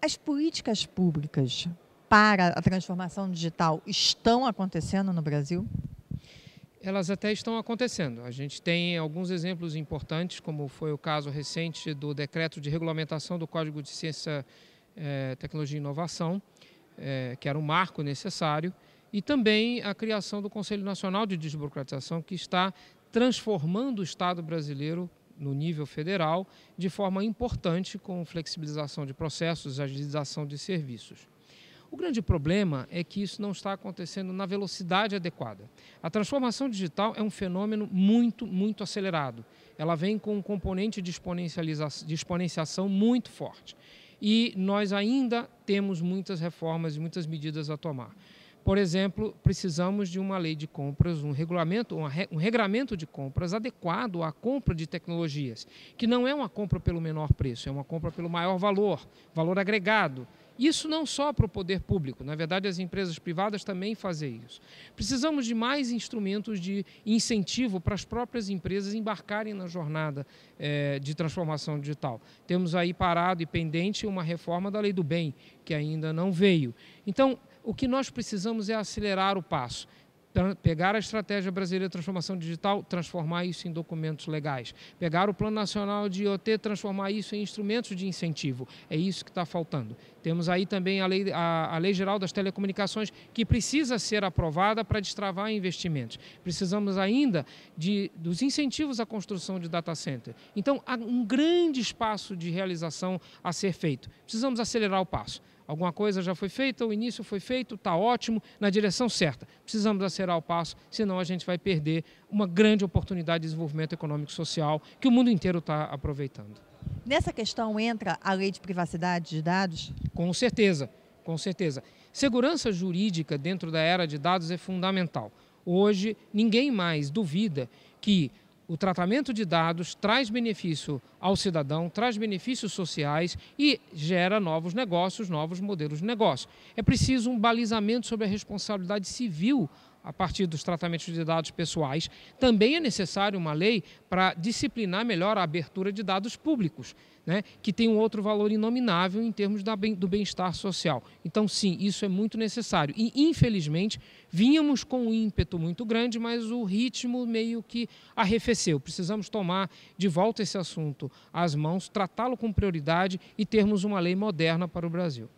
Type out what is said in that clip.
As políticas públicas para a transformação digital estão acontecendo no Brasil? Elas até estão acontecendo. A gente tem alguns exemplos importantes, como foi o caso recente do decreto de regulamentação do Código de Ciência, eh, Tecnologia e Inovação, eh, que era um marco necessário, e também a criação do Conselho Nacional de Desburocratização, que está transformando o Estado brasileiro no nível federal de forma importante com flexibilização de processos, agilização de serviços. O grande problema é que isso não está acontecendo na velocidade adequada. A transformação digital é um fenômeno muito, muito acelerado. Ela vem com um componente de, de exponenciação muito forte. E nós ainda temos muitas reformas e muitas medidas a tomar. Por exemplo, precisamos de uma lei de compras, um regulamento, um regramento de compras adequado à compra de tecnologias, que não é uma compra pelo menor preço, é uma compra pelo maior valor, valor agregado. Isso não só para o poder público, na verdade as empresas privadas também fazem isso. Precisamos de mais instrumentos de incentivo para as próprias empresas embarcarem na jornada eh, de transformação digital. Temos aí parado e pendente uma reforma da lei do bem, que ainda não veio. Então, o que nós precisamos é acelerar o passo pegar a estratégia brasileira de transformação digital, transformar isso em documentos legais. Pegar o Plano Nacional de IoT, transformar isso em instrumentos de incentivo. É isso que está faltando. Temos aí também a lei, a, a lei Geral das Telecomunicações, que precisa ser aprovada para destravar investimentos. Precisamos ainda de, dos incentivos à construção de data center. Então, há um grande espaço de realização a ser feito. Precisamos acelerar o passo alguma coisa já foi feita, o início foi feito, está ótimo, na direção certa. Precisamos acelerar o passo, senão a gente vai perder uma grande oportunidade de desenvolvimento econômico e social que o mundo inteiro está aproveitando. Nessa questão entra a lei de privacidade de dados? Com certeza, com certeza. Segurança jurídica dentro da era de dados é fundamental. Hoje, ninguém mais duvida que o tratamento de dados traz benefício ao cidadão, traz benefícios sociais e gera novos negócios, novos modelos de negócio. É preciso um balizamento sobre a responsabilidade civil a partir dos tratamentos de dados pessoais, também é necessário uma lei para disciplinar melhor a abertura de dados públicos, né, que tem um outro valor inominável em termos da do bem-estar social. Então, sim, isso é muito necessário. E, infelizmente, vínhamos com um ímpeto muito grande, mas o ritmo meio que arrefeceu. Precisamos tomar de volta esse assunto às mãos, tratá-lo com prioridade e termos uma lei moderna para o Brasil.